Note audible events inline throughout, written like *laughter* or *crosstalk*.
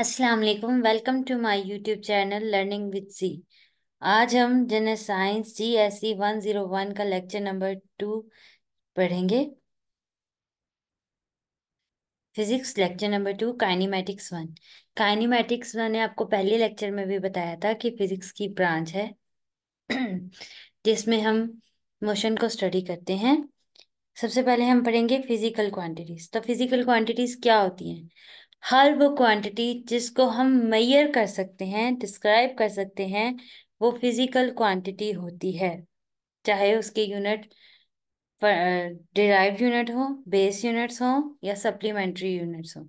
अस्सलाम वालेकुम welcome to my YouTube channel learning with C आज हम general science G S C one zero one का lecture number two पढ़ेंगे physics lecture number two kinematics one kinematics मैंने आपको पहले लेक्चर में भी बताया था कि फिजिक्स की ब्रांच है *clears throat* जिसमें हम मोशन को स्टडी करते हैं सबसे पहले हम पढ़ेंगे फिजिकल क्वांटिटीज तो फिजिकल क्वांटिटीज क्या होती हैं हर वो क्वांटिटी जिसको हम मैयर कर सकते हैं डिस्क्राइब कर सकते हैं वो फिजिकल क्वांटिटी होती है चाहे उसके यूनिट डिराइव यूनिट हो बेस यूनिट्स हो या सप्लीमेंट्री यूनिट्स हो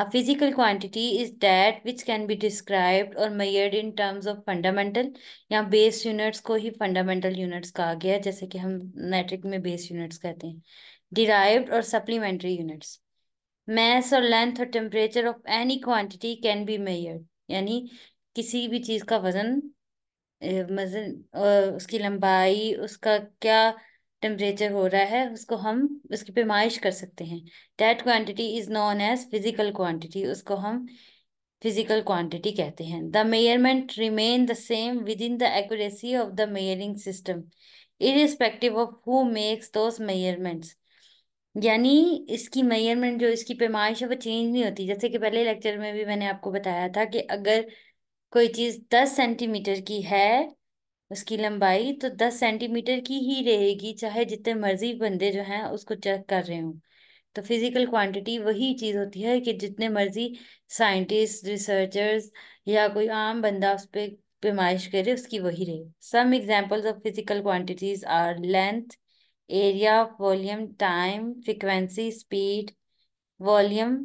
a physical quantity is that which can be described और measured in terms of fundamental या बेस यूनिट्स को ही फंडामेंटल यूनिट्स कहा गया जैसे कि हम मैट्रिक में बेस यूनिट्स कहते हैं डिराइव्ड और सप्लीमेंट्री यूनिट्स मैस और लेंथ और temperature of any quantity can be measured यानी किसी भी चीज का वजन वजन उसकी लंबाई उसका क्या टेम्परेचर हो रहा है उसको हम उसकी पेमाइश कर सकते हैं that quantity is known as physical quantity उसको हम फिजिकल क्वांटिटी कहते हैं the measurement remain the same within the accuracy of the measuring system irrespective of who makes those measurements यानी इसकी मेजरमेंट जो इसकी पैमाइश है वो चेंज नहीं होती जैसे कि पहले लेक्चर में भी मैंने आपको बताया था कि अगर कोई चीज़ दस सेंटीमीटर की है उसकी लंबाई तो दस सेंटीमीटर की ही रहेगी चाहे जितने मर्जी बंदे जो हैं उसको चेक कर रहे हों तो फिजिकल क्वांटिटी वही चीज़ होती है कि जितने मर्जी साइंटिस्ट रिसर्चर्स या कोई आम बंदा उस पर पे, पैमाइश करे उसकी वही रहे some examples of physical quantities are length area of volume time frequency speed volume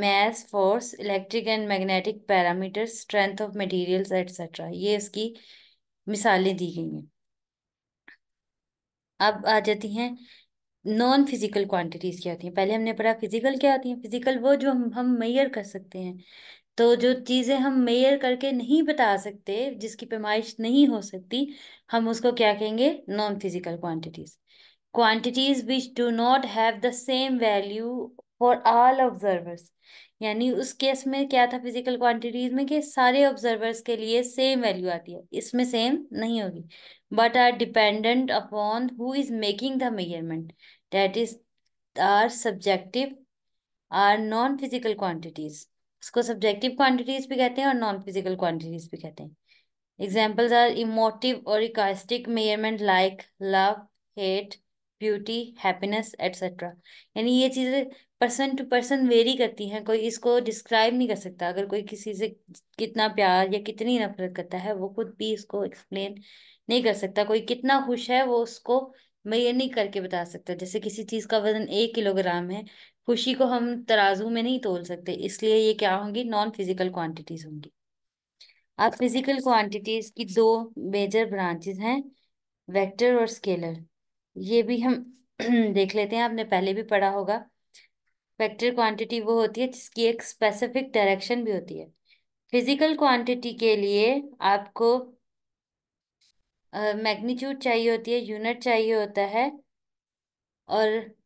mass force electric and magnetic parameter strength of materials etcetera ये इसकी मिसालें दी गई हैं अब आ जाती हैं नॉन फिजिकल क्वांटिटीज़ क्या होती हैं पहले हमने पढ़ा फिजिकल क्या होती हैं फिजिकल वो जो हम हम मैयर कर सकते हैं तो जो चीज़ें हम मेयर करके नहीं बता सकते जिसकी पैमाइश नहीं हो सकती हम उसको क्या कहेंगे non physical quantities quantities which do not have the same value for all observers यानी उस केस में क्या था फिजिकल क्वांटिटीज में कि सारे ऑब्जर्वर्स के लिए सेम वैल्यू आती है इसमें सेम नहीं होगी but are dependent upon who is making the measurement that is are subjective are non physical quantities इसको सब्जेक्टिव क्वांटिटीज भी कहते हैं और नॉन फिजिकल क्वांटिटीज भी कहते हैं एग्जाम्पल्स आर इमोटिव और ecstatic measurement like love hate beauty happiness etcetera यानी ये चीज़ें पर्सन टू पर्सन वेरी करती हैं कोई इसको डिस्क्राइब नहीं कर सकता अगर कोई किसी से कितना प्यार या कितनी नफरत करता है वो खुद भी इसको एक्सप्लेन नहीं कर सकता कोई कितना खुश है वो उसको मैं ये नहीं करके बता सकता जैसे किसी चीज़ का वजन एक किलोग्राम है खुशी को हम तराजू में नहीं तोल सकते इसलिए ये क्या होंगी नॉन फिजिकल क्वांटिटीज होंगी अब फिजिकल क्वांटिटीज की दो मेजर ब्रांचेस हैं वेक्टर और स्केलर ये भी हम *clears throat* देख लेते हैं आपने पहले भी पढ़ा होगा वेक्टर क्वांटिटी वो होती है जिसकी एक स्पेसिफिक डायरेक्शन भी होती है फिजिकल क्वांटिटी के लिए आपको मैग्नीट्यूड चाहिए होती है यूनिट चाहिए होता है और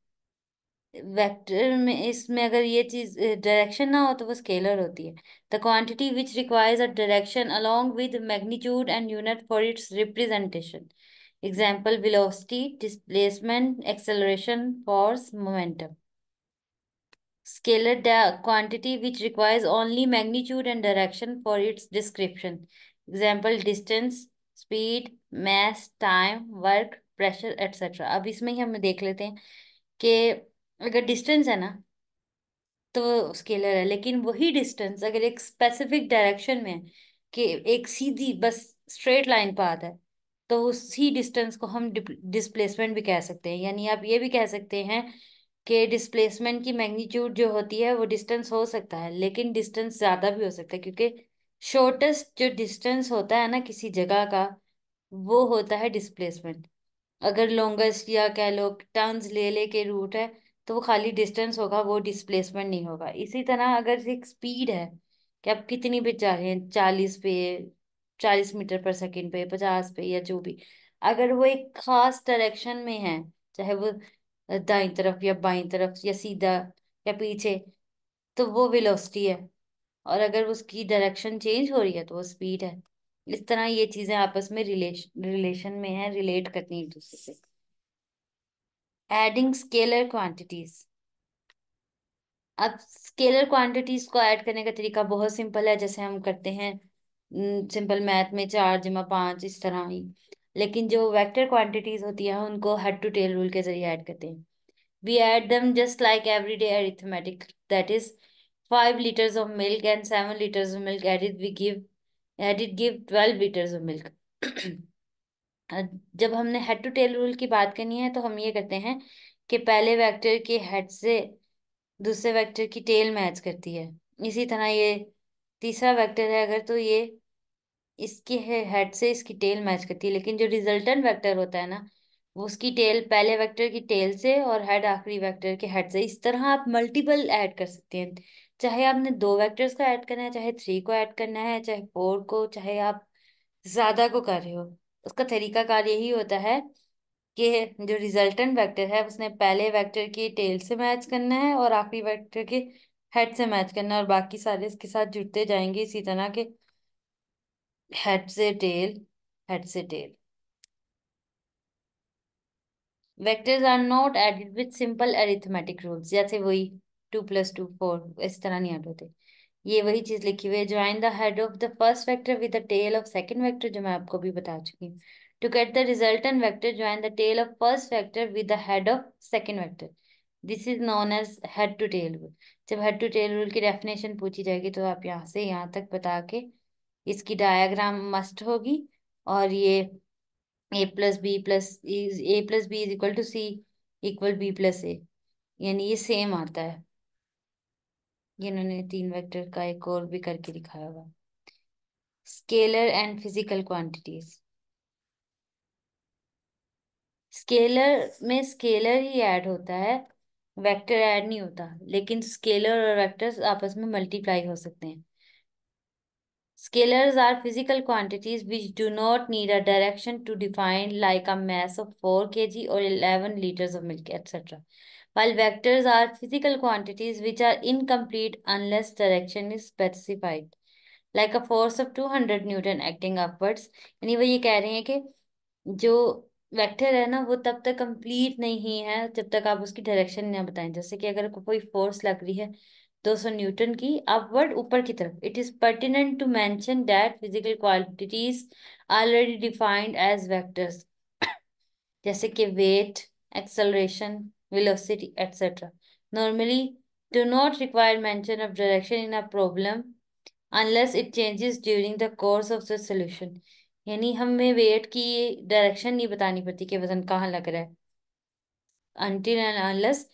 वेक्टर में इसमें अगर ये चीज डायरेक्शन ना हो तो वो स्केलर होती है the quantity which requires a direction along with magnitude and unit for its representation example velocity displacement acceleration force momentum scalar the quantity which requires only magnitude and direction for its description example distance speed mass time work pressure etc. अब इसमें ही हम देख लेते हैं कि अगर distance है ना तो स्केलर है लेकिन वही डिस्टेंस अगर एक स्पेसिफिक डायरेक्शन में है कि एक सीधी बस स्ट्रेट लाइन पाथ है तो उसी डिस्टेंस को हम डिस्प्लेसमेंट भी कह सकते हैं यानी आप ये भी कह सकते हैं कि डिस्प्लेसमेंट की मैग्नीट्यूड जो होती है वो डिस्टेंस हो सकता है लेकिन डिस्टेंस ज़्यादा भी हो सकता है क्योंकि शॉर्टेस्ट जो डिस्टेंस होता है ना किसी जगह का वो होता है डिस्प्लेसमेंट अगर लॉन्गेस्ट या कह लो टर्न्स ले ले के रूट है तो वो खाली डिस्टेंस होगा वो डिस्प्लेसमेंट नहीं होगा इसी तरह अगर एक स्पीड है कि आप कितनी पे जा रहे हैं चालीस पे चालीस मीटर पर सेकेंड पे पचास पे या जो भी अगर वो एक खास डायरेक्शन में है चाहे वो दाई तरफ या बाई तरफ या सीधा या पीछे तो वो विलोसिटी है और अगर उसकी डायरेक्शन चेंज हो रही है तो वो स्पीड है इस तरह ये चीज़ें आपस में रिलेश रिलेशन में है रिलेट करती हैं एक दूसरे से एडिंग स्केलर क्वांटिटीज अब स्केलर क्वांटिटीज को ऐड करने का तरीका बहुत सिंपल है जैसे हम करते हैं सिंपल मैथ में चार जमा पांच इस तरह ही लेकिन जो वेक्टर क्वांटिटीज होती है उनको हेड टू टेल रूल के जरिए ऐड करते हैं we add them just like everyday arithmetic that is five litres of milk and seven litres of milk added we give added give twelve litres of milk जब हमने head to tail rule की बात करनी है तो हम ये करते हैं कि पहले वेक्टर के हेड से दूसरे वेक्टर की टेल मैच करती है इसी तरह ये तीसरा वेक्टर है अगर तो ये इसके हेड से इसकी टेल मैच करती है लेकिन जो रिजल्टेंट वेक्टर होता है ना वो उसकी टेल पहले वेक्टर की टेल से और हेड आखिरी वेक्टर के हेड से इस तरह आप मल्टीपल ऐड कर सकते हैं चाहे आपने दो वेक्टर्स का ऐड करना है चाहे थ्री को ऐड करना है चाहे फोर को चाहे आप ज़्यादा को कर रहे हो उसका तरीका कार यही होता है कि जो रिजल्टेंट वेक्टर है उसने पहले वेक्टर के टेल से मैच करना है और आखिरी वेक्टर के हेड से मैच करना है और बाकी सारे इसके साथ जुड़ते जाएंगे इसी तरह के हेड से टेल हेड से tail vectors are not added with simple arithmetic rules जैसे वही टू प्लस टू फोर इस तरह नहीं एड होते ये वही चीज लिखी हुई है join the head of the first vector with the tail of second vector जो मैं आपको भी बता चुकी हूँ to get the resultant vector join the tail of first vector with the head of second vector this is known as head to tail rule जब head to tail rule की definition पूछी जाएगी तो आप यहाँ से यहाँ तक बता के इसकी डायाग्राम मस्ट होगी और ये A plus B plus A plus B is equal to C equal B plus A यानी ये सेम आता है इन्होंने तीन वेक्टर का एक और भी करके दिखाया हुआ scalar and physical quantities scalar में स्केलर ही ऐड होता है वेक्टर ऐड नहीं होता लेकिन स्केलर और वेक्टर्स आपस में मल्टीप्लाई हो सकते हैं scalars are physical quantities which do not need a direction to define like a mass of four K G और eleven litres of milk etcetera while vectors are physical quantities which are incomplete unless direction is specified. Like a force of 200 Newton acting upwards. यानी वो ये कह रहे हैं कि जो vector है ना वो तब तक कंप्लीट नहीं है जब तक आप उसकी डायरेक्शन ना बताएं जैसे कि अगर कोई फोर्स लग रही है 200 न्यूटन की अपवर्ड ऊपर की तरफ it is pertinent to mention that physical qualities already defined as vectors जैसे कि weight acceleration velocity, etc. Normally, do not require mention of direction in a problem unless it changes during the course of the solution. यानी हमें wait की direction नहीं बतानी पड़ती कि वजन कहाँ लग रहा है अंटिल एंड अनलेस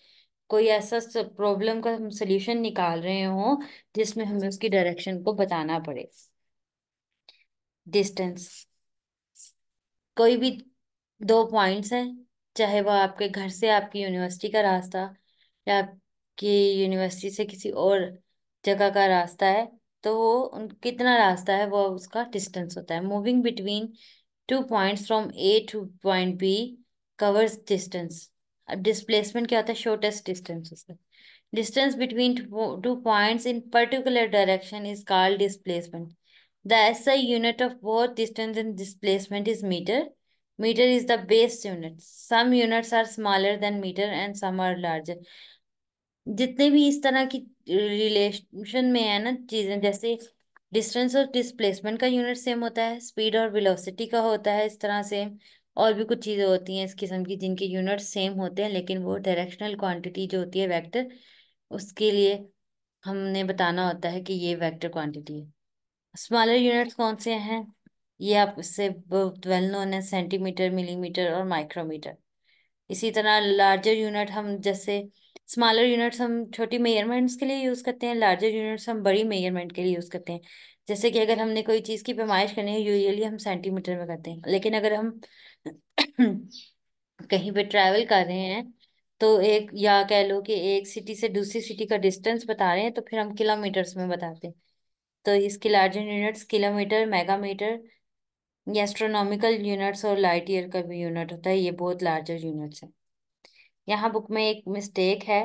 कोई ऐसा प्रॉब्लम का हम सोल्यूशन निकाल रहे हो जिसमें हमें उसकी डायरेक्शन को बताना पड़े डिस्टेंस कोई भी दो पॉइंट्स हैं चाहे वह आपके घर से आपकी यूनिवर्सिटी का रास्ता या आपकी यूनिवर्सिटी से किसी और जगह का रास्ता है तो वो उन कितना रास्ता है वो उसका डिस्टेंस होता है moving between two points from A to point B covers distance अब डिस्प्लेसमेंट क्या होता है शॉर्टेस्ट डिस्टेंस उसका distance between two points in particular direction is called displacement the SI unit of both distance and displacement is metre Meter is the base unit. Some units are smaller than meter and some are larger. जितने भी इस तरह की relation में है ना चीज़ें जैसे डिस्टेंस और डिस्प्लेसमेंट का यूनिट सेम होता है स्पीड और वेलोसिटी का होता है इस तरह से और भी कुछ चीज़ें होती हैं इस किस्म की जिनके यूनिट सेम होते हैं लेकिन वो डायरेक्शनल क्वांटिटी जो होती है वेक्टर उसके लिए हमने बताना होता है कि ये वेक्टर क्वांटिटी है स्मॉलर यूनिट्स कौन से हैं ये आपसे वेल नोन है सेंटीमीटर मिलीमीटर और माइक्रोमीटर इसी तरह लार्जर यूनिट हम जैसे स्मॉलर यूनिट्स हम छोटी मेजरमेंट्स के लिए यूज़ करते हैं लार्जर यूनिट्स हम बड़ी मेजरमेंट के लिए यूज़ करते हैं जैसे कि अगर हमने कोई चीज़ की पैमाइश करनी है यूजली हम सेंटीमीटर में करते हैं लेकिन अगर हम *clears throat* कहीं पे ट्रैवल कर रहे हैं तो एक या कह लो कि एक सिटी से दूसरी सिटी का डिस्टेंस बता रहे हैं तो फिर हम किलोमीटर्स में बताते हैं तो इसके लार्जर यूनिट्स किलोमीटर मेगामीटर ये एस्ट्रोनॉमिकल यूनिट्स और लाइट ईयर का भी यूनिट होता है ये बहुत लार्जर यूनिट्स है यहाँ बुक में एक मिस्टेक है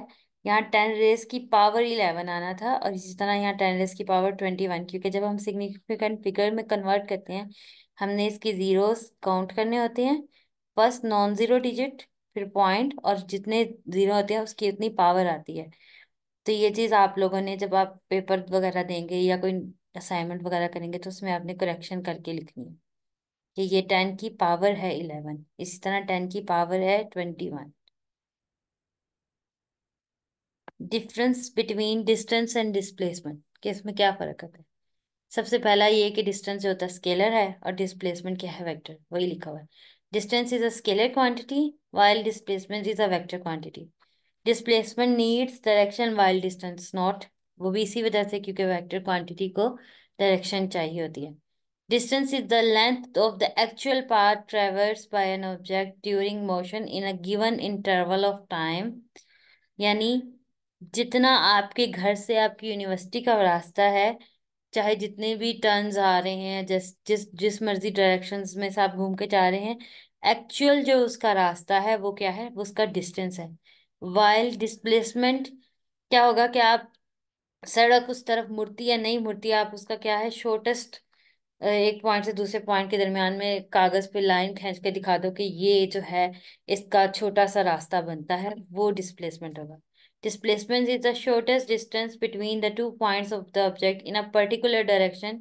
यहाँ टेन रेस की पावर इलेवन आना था और इसी तरह यहाँ टेन रेस की पावर ट्वेंटी वन क्योंकि जब हम सिग्निफिकेंट फिगर में कन्वर्ट करते हैं हमने इसके ज़ीरोस काउंट करने होते हैं फर्स्ट नॉन ज़ीरो डिजिट फिर पॉइंट और जितने ज़ीरो होते हैं उसकी उतनी पावर आती है तो ये चीज़ आप लोगों ने जब आप पेपर वगैरह देंगे या कोई असाइनमेंट वगैरह करेंगे तो उसमें आपने करेक्शन करके लिखनी है कि ये टेन की पावर है इलेवन इसी तरह टेन की पावर है twenty one difference between distance and displacement कि इसमें क्या फ़र्क है सबसे पहला ये कि डिस्टेंस जो होता है स्केलर है और डिस्प्लेसमेंट क्या है वेक्टर वही लिखा हुआ है distance is a scalar quantity while displacement is a vector quantity displacement needs direction while distance not वो भी इसी वजह से क्योंकि वेक्टर क्वांटिटी को डायरेक्शन चाहिए होती है Distance is the length of the actual path traversed by an object during motion in a given interval of time. यानी जितना आपके घर से आपकी यूनिवर्सिटी का रास्ता है चाहे जितने भी टर्न्स आ रहे हैं जिस जिस जिस मर्जी डायरेक्शंस में से आप घूम के जा रहे हैं एक्चुअल जो उसका रास्ता है वो क्या है वो उसका डिस्टेंस है वाइल डिस्प्लेसमेंट क्या होगा कि आप सड़क उस तरफ मुड़ती या नहीं मुड़ती आप उसका क्या है शॉर्टेस्ट एक पॉइंट से दूसरे पॉइंट के दरमियान में कागज पे लाइन खींच के दिखा दो कि ये जो है इसका छोटा सा रास्ता बनता है वो डिस्प्लेसमेंट होगा displacement is the shortest distance between the two points of the object in a particular direction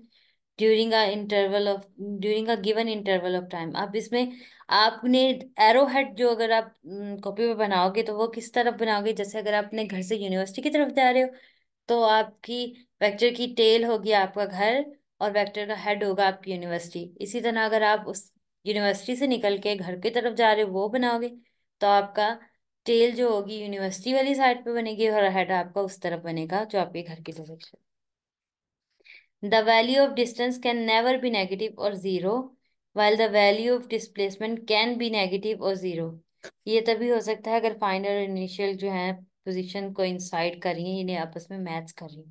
during a interval of during a given interval of time अब इसमें आपने एरो हेड जो अगर आप कॉपी में बनाओगे तो वो किस तरफ बनाओगे जैसे अगर आप अपने घर से यूनिवर्सिटी की तरफ जा रहे हो तो आपकी वेक्टर की टेल होगी आपका घर और वेक्टर का हेड होगा आपकी यूनिवर्सिटी इसी तरह अगर आप उस यूनिवर्सिटी से निकल के घर की तरफ जा रहे हो वो बनाओगे तो आपका टेल जो होगी यूनिवर्सिटी वाली साइड पे बनेगी और हेड आपका उस तरफ बनेगा जो आपके घर की direction the value of distance can never be negative और zero while the value of displacement can be negative और ज़ीरो ये तभी हो सकता है अगर फाइनल और इनिशियल जो है पोजिशन को इंसाइड साइड करिए इन्हें आपस में मैच करिए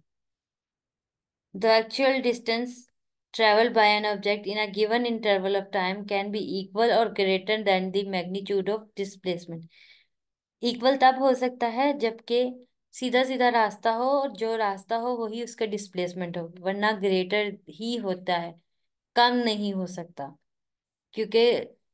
The actual distance traveled by an object in a given interval of time can be equal or greater than the magnitude of displacement. Equal तब हो सकता है जबकि सीधा सीधा रास्ता हो और जो रास्ता हो वही उसका डिस्प्लेसमेंट हो वरना ग्रेटर ही होता है कम नहीं हो सकता क्योंकि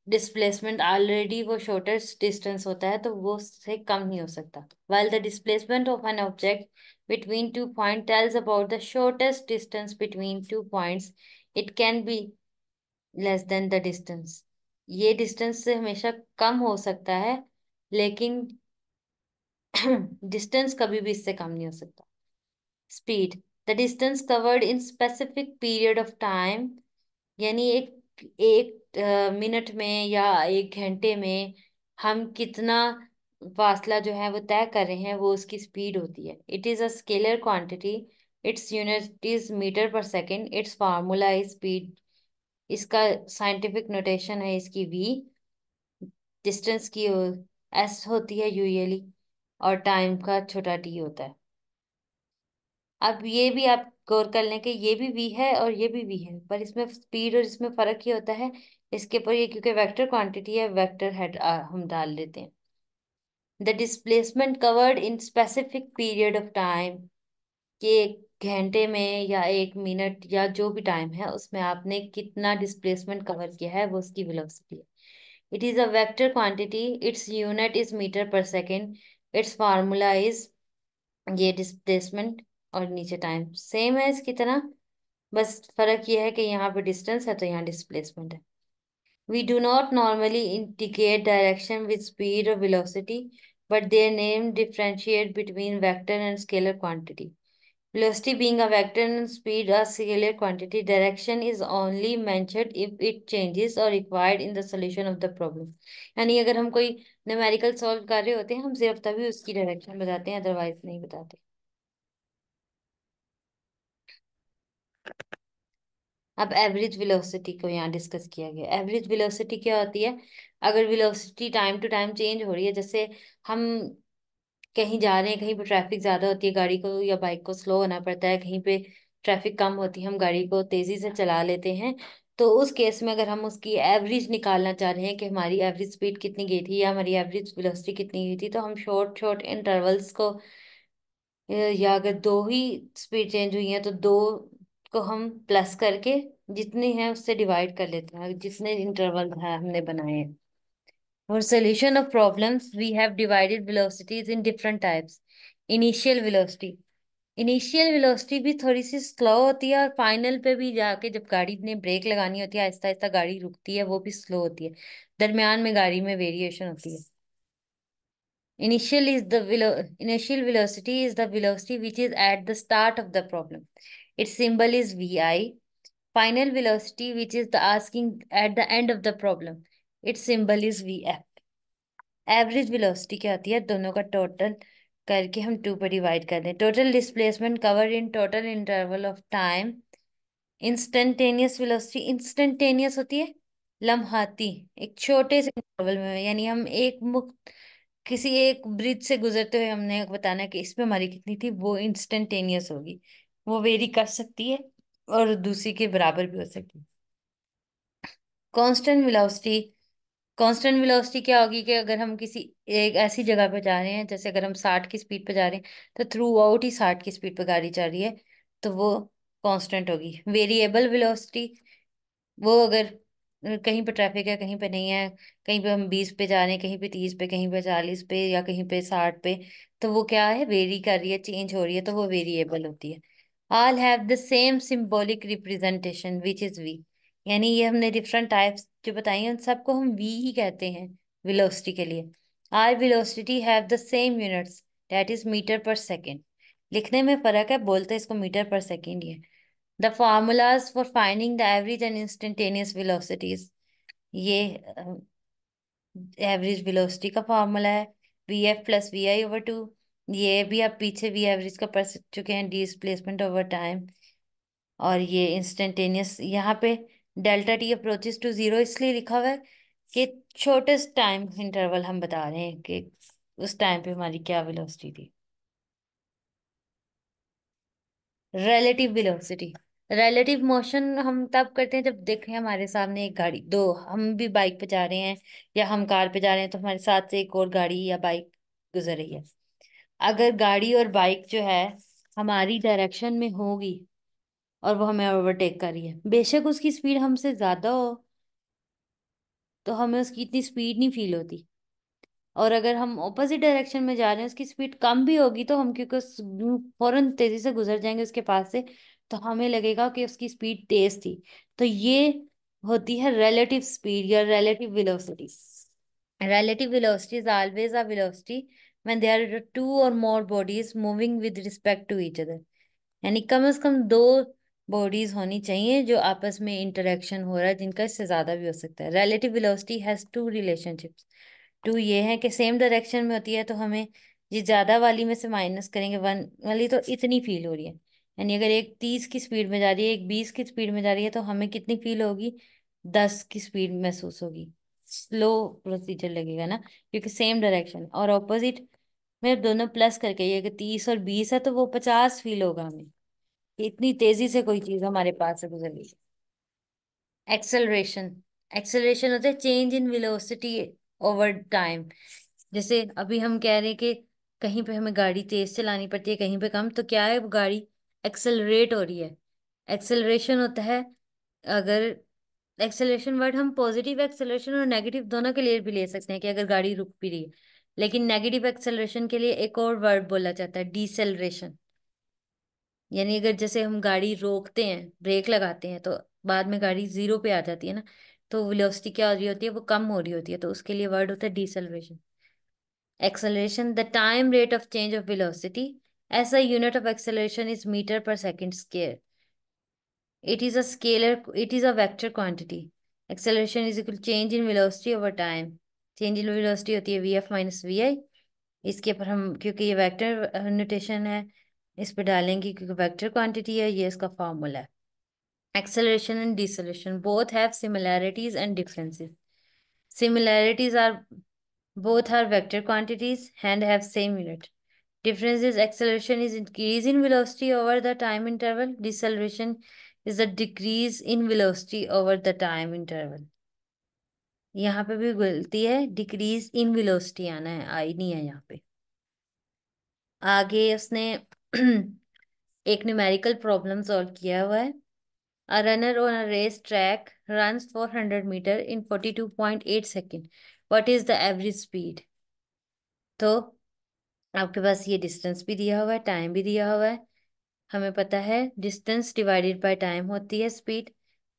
डिस्प्लेसमेंट ऑलरेडी वो शॉर्टेस्ट डिस्टेंस होता है तो वो से कम नहीं हो सकता well the displacement of an object between two point tells about the shortest distance between two points it can be less than the distance ये डिस्टेंस से हमेशा कम हो सकता है लेकिन डिस्टेंस कभी भी इससे कम नहीं हो सकता speed the distance covered in specific period of time यानी एक एक मिनट में या एक घंटे में हम कितना फासला जो है वो तय कर रहे हैं वो उसकी स्पीड होती है it is a scalar quantity its unit is metre per second its formula is speed इसका साइंटिफिक नोटेशन है इसकी वी डिस्टेंस की एस होती है यूजली और टाइम का छोटा टी होता है अब ये भी आप गौर कर लें कि ये भी वी है और ये भी वी है पर इसमें स्पीड और इसमें फ़र्क ये होता है इसके ऊपर ये क्योंकि वेक्टर क्वांटिटी है वेक्टर हेड हम डाल लेते हैं the displacement covered in specific period of time कि एक घंटे में या एक मिनट या जो भी टाइम है उसमें आपने कितना डिस्प्लेसमेंट कवर किया है वो उसकी वेलोसिटी है it is a vector quantity its unit is metre per second its formula is ये डिस्प्लेसमेंट और नीचे टाइम सेम है इसकी तरह बस फर्क ये है कि यहाँ पे डिस्टेंस है तो यहाँ डिस्प्लेसमेंट है We do not normally indicate direction with speed or velocity, but their name differentiate between vector and scalar quantity. Velocity being a vector and speed a scalar quantity, direction is only mentioned if it changes or required in the solution of the problem. यानी अगर हम कोई numerical solve कर रहे होते हैं हम सिर्फ तभी उसकी डायरेक्शन बताते हैं अदरवाइज नहीं बताते अब एवरेज वेलोसिटी को यहाँ डिस्कस किया गया एवरेज वेलोसिटी क्या होती है अगर velocity time to time change हो रही है जैसे हम कहीं जा रहे हैं कहीं पर ट्रैफिक ज़्यादा होती है गाड़ी को या बाइक को स्लो होना पड़ता है कहीं पे ट्रैफिक कम होती है हम गाड़ी को तेज़ी से चला लेते हैं तो उस केस में अगर हम उसकी एवरेज निकालना चाह रहे हैं कि हमारी एवरेज स्पीड कितनी गई थी या हमारी एवरेज वेलोसिटी कितनी गई थी तो हम शॉर्ट शॉर्ट इंटरवल्स को या अगर दो ही स्पीड चेंज हुई है तो दो को हम प्लस करके जितनी है उससे डिवाइड कर लेते हैं जितने इंटरवल है हमने बनाए for solution of problems we have divided velocities in different types initial velocity initial velocity भी थोड़ी सी स्लो होती है और फाइनल पे भी जाके जब गाड़ी ने ब्रेक लगानी होती है आहिस्ता आहिस्ता गाड़ी रुकती है वो भी स्लो होती है दरमियान में गाड़ी में वेरिएशन होती है इनिशियल इज दिलो initial velocity is the velocity which is at the start of the problem Its symbol is Vi. Final velocity, which is the asking at the end of the problem. Its symbol is Vf. Average velocity क्या होती है दोनों का total करके हम to पर divide कर दें total displacement cover in total interval of time instantaneous velocity instantaneous होती है लम्हाती एक छोटे से इंटरवल में यानी हम एक मुख किसी एक ब्रिज से गुजरते हुए हमने बताना कि इस हमारी कितनी थी वो इंस्टेंटेनियस होगी वो वेरी कर सकती है और दूसरी के बराबर भी हो सकती है कांस्टेंट वेलोसिटी कांस्टेंट वेलोसिटी क्या होगी कि अगर हम किसी एक ऐसी जगह पर जा रहे हैं जैसे अगर हम साठ की स्पीड पर जा रहे हैं तो थ्रू आउट ही साठ की स्पीड पर गाड़ी जा रही है तो वो कांस्टेंट होगी वेरिएबल वेलोसिटी वो अगर कहीं पर ट्रैफिक है कहीं पर नहीं है कहीं पर हम बीस पे जा रहे हैं कहीं पे तीस पे कहीं पे चालीस पे या कहीं पे साठ पे तो वो क्या है वेरी कर रही है चेंज हो रही है तो वो वेरिएबल होती है all have the same symbolic representation which is V यानी ये हमने डिफरेंट टाइप्स जो बताई हैं उन सबको हम वी ही कहते हैं वेलोसिटी के लिए are velocity have the same units that is metre per second लिखने में फ़र्क है बोलते हैं इसको मीटर पर सेकेंड ये the formulas for finding the average and instantaneous velocities ये एवरेज वेलोसिटी का फार्मूला है V F plus V I over two ये भी आप पीछे भी एवरेज का पढ़ चुके हैं डिसप्लेसमेंट ओवर टाइम और ये इंस्टेंटेनियस यहाँ पे delta T approaches to zero इसलिए लिखा हुआ है कि छोटेस्ट टाइम इंटरवल हम बता रहे हैं कि उस टाइम पे हमारी क्या वेलोसिटी थी रिलेटिव वेलोसिटी रिलेटिव मोशन हम तब करते हैं जब देखें हमारे सामने एक गाड़ी दो हम भी बाइक पे जा रहे हैं या हम कार पे जा रहे हैं तो हमारे साथ से एक और गाड़ी या बाइक गुजर रही है अगर गाड़ी और बाइक जो है हमारी डायरेक्शन में होगी और वो हमें ओवरटेक कर रही है बेशक उसकी स्पीड हमसे ज़्यादा हो तो हमें उसकी इतनी स्पीड नहीं फील होती और अगर हम ऑपोजिट डायरेक्शन में जा रहे हैं उसकी स्पीड कम भी होगी तो हम क्योंकि फ़ौरन तेज़ी से गुजर जाएंगे उसके पास से तो हमें लगेगा कि उसकी स्पीड तेज़ थी तो ये होती है रिलेटिव स्पीड या relative velocity relative velocity is always a velocity when there are two or more bodies moving with respect to each other यानी कम से कम दो बॉडीज होनी चाहिए जो आपस में इंटरेक्शन हो रहा है जिनका इससे ज़्यादा भी हो सकता है relative velocity has two relationships two ये है कि सेम डायरेक्शन में होती है तो हमें ये ज़्यादा वाली में से माइनस करेंगे वन वाली तो इतनी फील हो रही है यानी अगर एक तीस की स्पीड में जा रही है एक बीस की स्पीड में जा रही है तो हमें कितनी फील होगी दस की स्पीड महसूस होगी स्लो प्रोसीजर लगेगा ना क्योंकि सेम डायरेक्शन और ऑपोजिट फिर दोनों प्लस करके ये अगर तीस और बीस है तो वो पचास फील होगा हमें इतनी तेजी से कोई चीज हमारे पास से गुजर रही है एक्सेलरेशन एक्सेलरेशन होता है change in velocity over time जैसे अभी हम कह रहे हैं कि कहीं पे हमें गाड़ी तेज चलानी पड़ती है कहीं पे कम तो क्या है गाड़ी एक्सेलरेट हो रही है एक्सेलरेशन होता है अगर एक्सेलरेशन वर्ड हम पॉजिटिव एक्सेलरेशन और नेगेटिव दोनों के लिए भी ले सकते हैं कि अगर गाड़ी रुक भी रही है लेकिन नेगेटिव एक्सेलरेशन के लिए एक और वर्ड बोला जाता है डिसेलरेशन यानी अगर जैसे हम गाड़ी रोकते हैं ब्रेक लगाते हैं तो बाद में गाड़ी जीरो पे आ जाती है ना तो वेलोसिटी क्या हो रही होती है वो कम हो रही होती है तो उसके लिए वर्ड होता है deceleration acceleration the time rate of change of velocity as a unit of acceleration is meter per second square it is a scalar it is a vector quantity acceleration is equal to change in velocity change in velocity होती है V F minus V I इसके ऊपर हम क्योंकि ये vector notation है इस पर डालेंगे क्योंकि वेक्टर क्वांटिटी है ये इसका फार्मूला है acceleration and deceleration both have similarities and differences similarities are both are vector quantities and have same unit differences acceleration is increase in velocity over the time interval deceleration is a decrease in velocity over the time interval यहाँ पे भी गलती है decrease in velocity आना है आई नहीं है यहाँ पे आगे उसने *clears throat* एक न्यूमेरिकल प्रॉब्लम सॉल्व किया हुआ है uh a runner race track run four hundred metre in forty two point eight second what is the average speed तो आपके पास ये डिस्टेंस भी दिया हुआ है टाइम भी दिया हुआ है हमें पता है डिस्टेंस डिवाइडेड बाय टाइम होती है स्पीड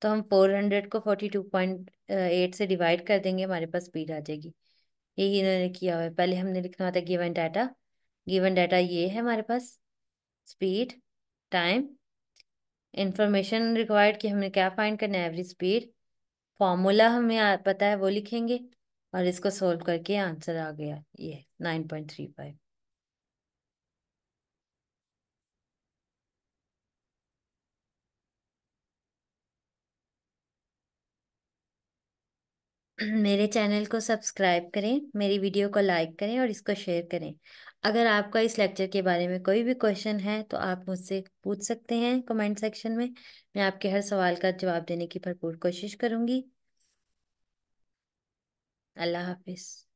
तो हम फोर हंड्रेड को फोर्टी टू पॉइंट एट से डिवाइड कर देंगे हमारे पास स्पीड आ जाएगी यही इन्होंने किया हुआ है पहले हमने लिखना होता है गिवन डाटा गिवन डाटा ये है हमारे पास स्पीड टाइम इंफॉर्मेशन रिक्वायर्ड कि हमने क्या फाइंड करना है एवरेज स्पीड फॉर्मूला हमें पता है वो लिखेंगे और इसको सोल्व करके आंसर आ गया ये नाइन पॉइंट थ्री फाइव मेरे चैनल को सब्सक्राइब करें मेरी वीडियो को लाइक करें और इसको शेयर करें अगर आपका इस लेक्चर के बारे में कोई भी क्वेश्चन है तो आप मुझसे पूछ सकते हैं कमेंट सेक्शन में मैं आपके हर सवाल का जवाब देने की भरपूर कोशिश करूंगी अल्लाह हाफिज़